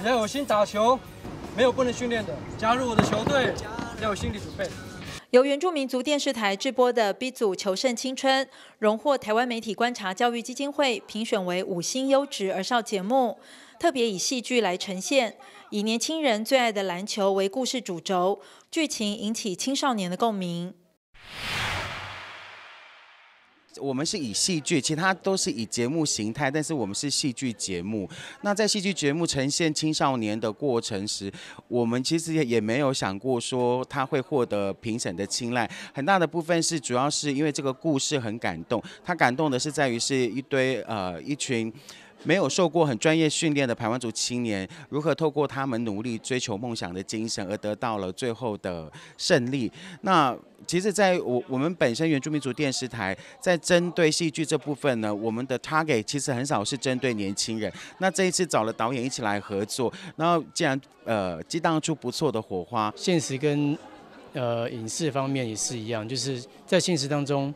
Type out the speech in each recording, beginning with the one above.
你要有心打球，没有不能训练的。加入我的球队，要有心理准备。由原住民族电视台制播的 B 组《求胜青春》荣获台湾媒体观察教育基金会评选为五星优质儿少节目，特别以戏剧来呈现，以年轻人最爱的篮球为故事主轴，剧情引起青少年的共鸣。我们是以戏剧，其他都是以节目形态，但是我们是戏剧节目。那在戏剧节目呈现青少年的过程时，我们其实也也没有想过说他会获得评审的青睐。很大的部分是主要是因为这个故事很感动，他感动的是在于是一堆呃一群。没有受过很专业训练的台湾族青年，如何透过他们努力追求梦想的精神而得到了最后的胜利？那其实，在我我们本身原住民族电视台，在针对戏剧这部分呢，我们的 target 其实很少是针对年轻人。那这一次找了导演一起来合作，然后既然呃激荡出不错的火花。现实跟呃影视方面也是一样，就是在现实当中。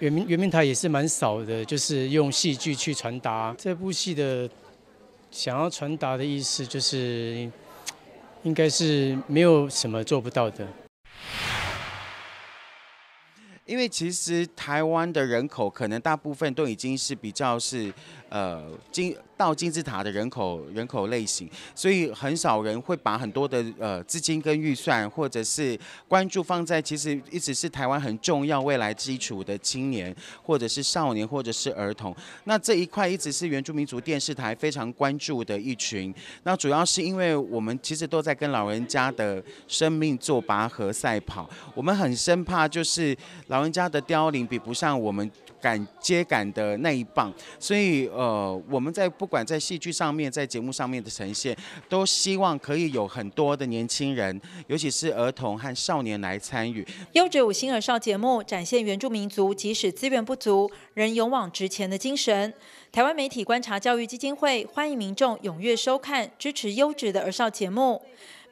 圆明圆明台也是蛮少的，就是用戏剧去传达这部戏的想要传达的意思，就是应该是没有什么做不到的。因为其实台湾的人口可能大部分都已经是比较是呃经。到金字塔的人口人口类型，所以很少人会把很多的呃资金跟预算，或者是关注放在其实一直是台湾很重要未来基础的青年，或者是少年，或者是儿童。那这一块一直是原住民族电视台非常关注的一群。那主要是因为我们其实都在跟老人家的生命做拔河赛跑，我们很生怕就是老人家的凋零比不上我们敢接敢的那一棒。所以呃我们在不管在戏剧上面、在节目上面的呈现，都希望可以有很多的年轻人，尤其是儿童和少年来参与优质五星儿少节目，展现原住民族即使资源不足，仍勇往直前的精神。台湾媒体观察教育基金会欢迎民众踊跃收看，支持优质的儿少节目。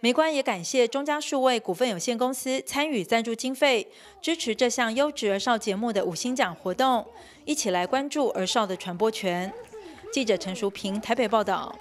梅官也感谢中嘉数位股份有限公司参与赞助经费，支持这项优质儿少节目的五星奖活动。一起来关注儿少的传播权。记者陈淑平台北报道。